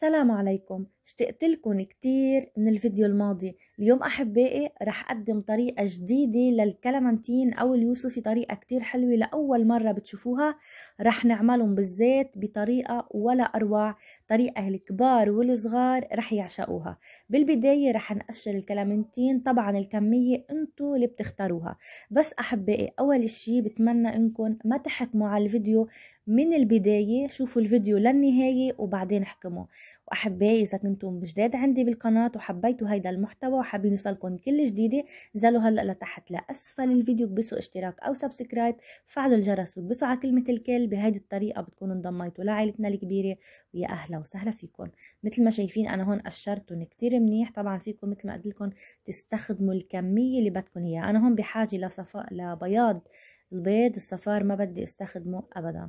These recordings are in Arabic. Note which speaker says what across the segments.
Speaker 1: سلام عليكم اشتقت لكم كتير من الفيديو الماضي اليوم أحبائي رح أقدم طريقة جديدة للكلمنتين أو اليوسفي طريقة كتير حلوة لأول مرة بتشوفوها رح نعملهم بالزيت بطريقة ولا أروع طريقة الكبار والصغار رح يعشقوها بالبداية رح نقشر الكلمنتين طبعا الكمية انتو اللي بتختاروها بس أحبائي أول شي بتمنى انكم ما تحكموا على الفيديو من البداية شوفوا الفيديو للنهاية وبعدين احكموا واحبائي اذا كنتم جداد عندي بالقناه وحبيتوا هيدا المحتوى وحابين يوصلكم كل جديده نزلوا هلا لتحت لاسفل الفيديو كبسوا اشتراك او سبسكرايب فعلوا الجرس وكبسوا على كلمه الكل بهيدي الطريقه بتكونوا انضميتوا لعائلتنا الكبيره ويا اهلا وسهلا فيكم مثل ما شايفين انا هون قشرتهم كتير منيح طبعا فيكم مثل ما قلت لكم تستخدموا الكميه اللي بدكم اياها انا هون بحاجه لصفاء لبياض البيض الصفار ما بدي استخدمه ابدا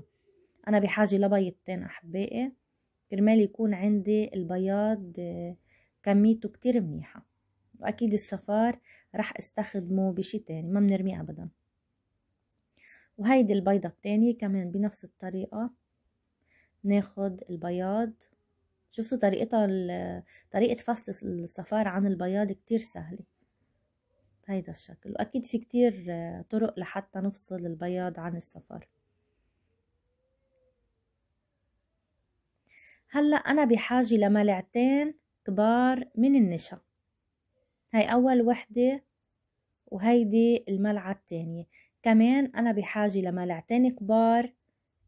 Speaker 1: انا بحاجه لبيضتين احبائي كرمال يكون عندي البياض كميته كتير منيحة وأكيد الصفار رح استخدمه بشي تاني ما بنرميه أبدا وهيدي البيضة التانية كمان بنفس الطريقة ناخد البياض شفتوا طريقتها طريقة فصل الصفار عن البياض كتير سهلة هيدا الشكل وأكيد في كتير طرق لحتى نفصل البياض عن الصفار هلأ أنا بحاجة لملعتين كبار من النشا هاي أول وحدة وهيدي الملعقة التانية كمان أنا بحاجة لملعتين كبار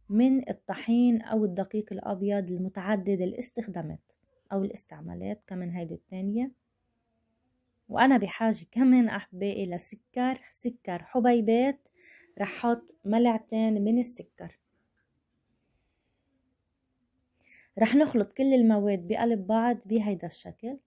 Speaker 1: من الطحين أو الدقيق الأبيض المتعدد الاستخدامات أو الاستعمالات كمان هيدي التانية وأنا بحاجة كمان أحبائي لسكر سكر حبيبات رح حط ملعتين من السكر رح نخلط كل المواد بقلب بعض بهيدا الشكل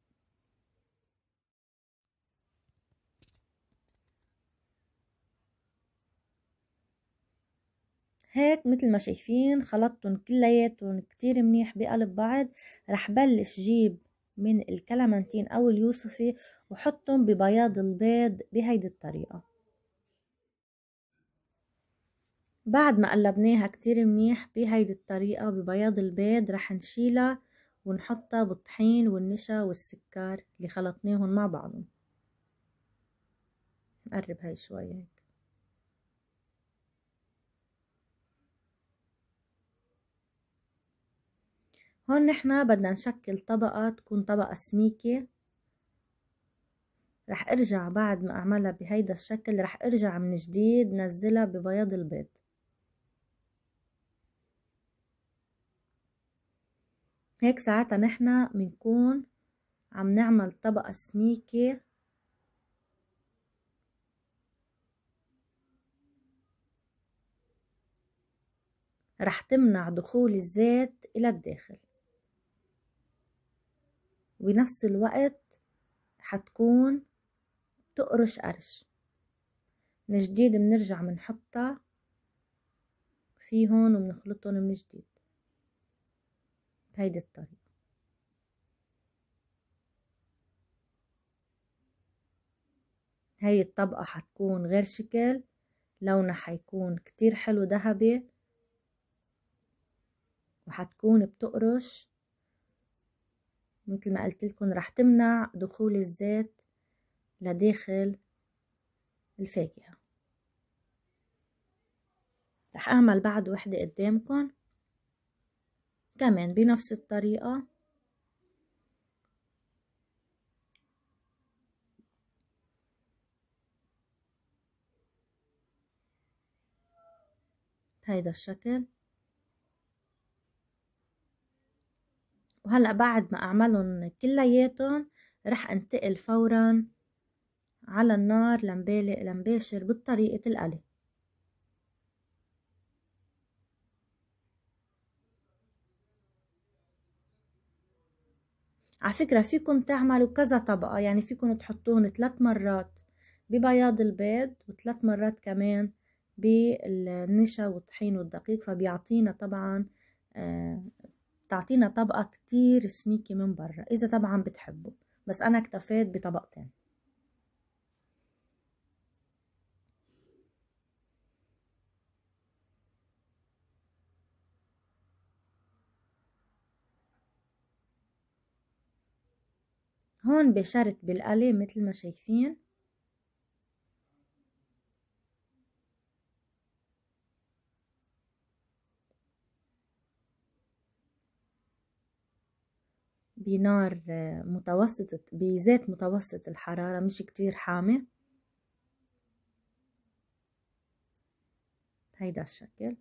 Speaker 1: هيك مثل ما شايفين خلطتهم كلياتهم كتير منيح بقلب بعض رح بلش جيب من الكلامنتين او اليوسفي وحطهم ببياض البيض بهيدي الطريقه بعد ما قلبناها كتير منيح بهيدي الطريقة ببياض البيض رح نشيلها ونحطها بالطحين والنشا والسكر اللي خلطناهم مع بعضهم نقرب هاي شوية هون نحنا بدنا نشكل طبقة تكون طبقة سميكة رح ارجع بعد ما اعملها بهيدا الشكل رح ارجع من جديد نزلها ببياض البيض هيك ساعتها نحنا بنكون عم نعمل طبقة سميكة رح تمنع دخول الزيت إلى الداخل وبنفس الوقت حتكون تقرش قرش من جديد بنرجع بنحطها فيهن وبنخلطهم من جديد بهيدي الطريقة هاي الطبقة حتكون غير شكل لونها حيكون كتير حلو ذهبي وحتكون بتقرش مثل ما قلت لكم رح تمنع دخول الزيت لداخل الفاكهة رح اعمل بعد وحدة قدامكم كمان بنفس الطريقة هيدا الشكل وهلأ بعد ما أعملهم كلياتهم رح أنتقل فورا على النار لمبالي لمباشر بطريقة القلي على فكرة فيكم تعملوا كذا طبقة يعني فيكم تحطوهم ثلاث مرات ببياض البيض وثلاث مرات كمان بالنشا والطحين والدقيق فبيعطينا طبعا آه، تعطينا طبقة كتير سميكة من برا إذا طبعا بتحبوا بس أنا اكتفيت بطبقتين هون بشرت بالآلي مثل ما شايفين بنار آه، متوسطة بزيت متوسط الحرارة مش كتير حامي هيدا الشكل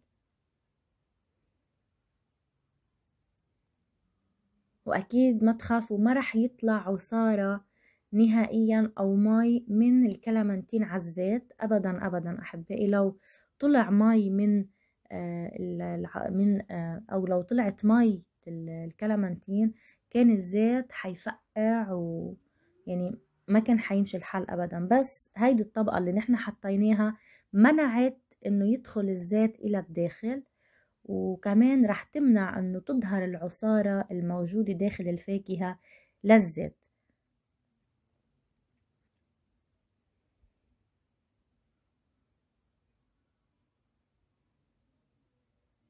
Speaker 1: وأكيد ما تخافوا ما رح يطلع عصارة نهائيا أو مي من الكلمنتين على الزيت أبدا أبدا أحبائي لو طلع مي من آه، من آه، أو لو طلعت مي الكلمنتين كان الزيت حيفقع و يعني ما كان حيمشي الحال أبدا بس هيدي الطبقة اللي نحن حطيناها منعت إنه يدخل الزيت إلى الداخل وكمان رح تمنع أنه تظهر العصارة الموجودة داخل الفاكهة للزيت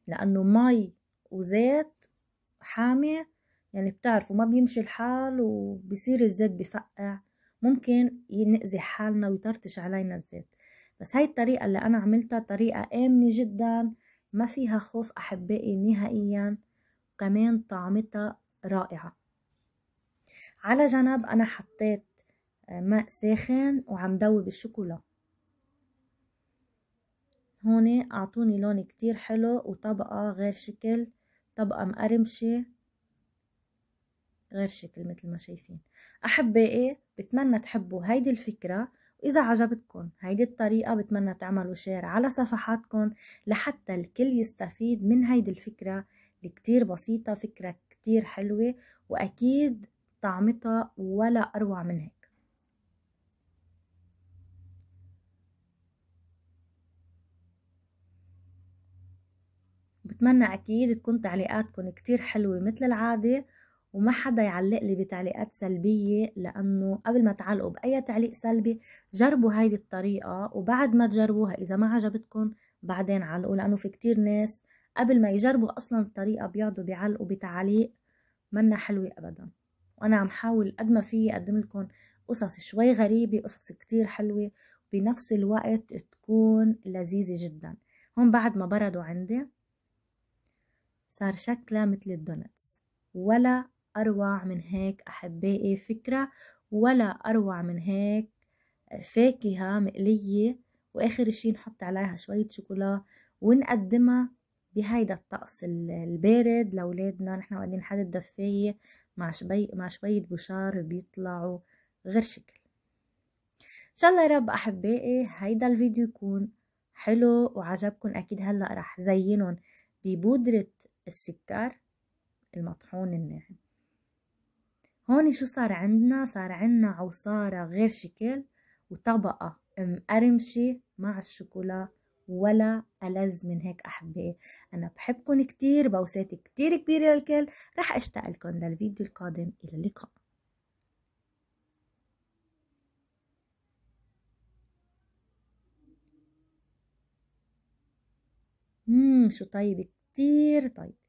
Speaker 1: لأنه مي وزيت حامي يعني بتعرفوا ما بيمشي الحال وبصير الزيت بفقع ممكن نأذي حالنا ويطرطش علينا الزيت بس هاي الطريقة اللي أنا عملتها طريقة آمنة جدا ما فيها خوف أحبائي نهائيا وكمان طعمتها رائعة على جنب أنا حطيت آه، ماء ساخن وعم دوب الشوكولا هون أعطوني لون كتير حلو وطبقة غير شكل طبقة مقرمشة غير شكل مثل ما شايفين أحبائي بتمنى تحبوا هيدي الفكرة إذا عجبتكم هيدي الطريقة بتمنى تعملوا شير على صفحاتكم لحتى الكل يستفيد من هيدي الفكرة الكتير بسيطة فكرة كتير حلوة وأكيد طعمتها ولا أروع من هيك بتمنى أكيد تكون تعليقاتكم كتير حلوة مثل العادة وما حدا يعلق لي بتعليقات سلبية لأنه قبل ما تعلقوا بأي تعليق سلبي جربوا هاي الطريقة وبعد ما تجربوها إذا ما عجبتكم بعدين علقوا لأنه في كتير ناس قبل ما يجربوا أصلا الطريقة بيقعدوا بيعلقوا بتعليق منا حلوة أبدا وأنا عم حاول قد ما فيي أقدم لكم قصص شوي غريبة قصص كتير حلوة بنفس الوقت تكون لذيذة جدا هون بعد ما بردوا عندي صار شكلها مثل الدونتس ولا أروع من هيك أحبائي فكرة ولا أروع من هيك فاكهة مقلية وآخر شي نحط عليها شوية شوكولا ونقدمها بهيدا الطقس البارد لولادنا نحن قاعدين حد الدفاية مع شوي مع شوية بشار بيطلعوا غير شكل ان شاء الله يا رب احبائي هيدا الفيديو يكون حلو وعجبكم اكيد هلا رح زينهم ببودرة السكر المطحون الناعم هون شو صار عندنا صار عندنا عصارة غير شكل وطبقة مقرمشة مع الشوكولا ولا ألذ من هيك أحبه أنا بحبكم كتير بوسات كتير كبيرة للكل رح أشتاق لكم للفيديو القادم إلى اللقاء مم شو طيب كتير طيب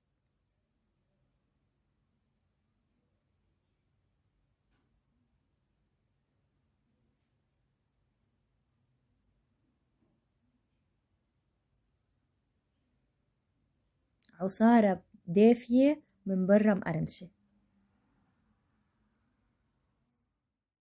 Speaker 1: عصارة دافية من برا مقرمشة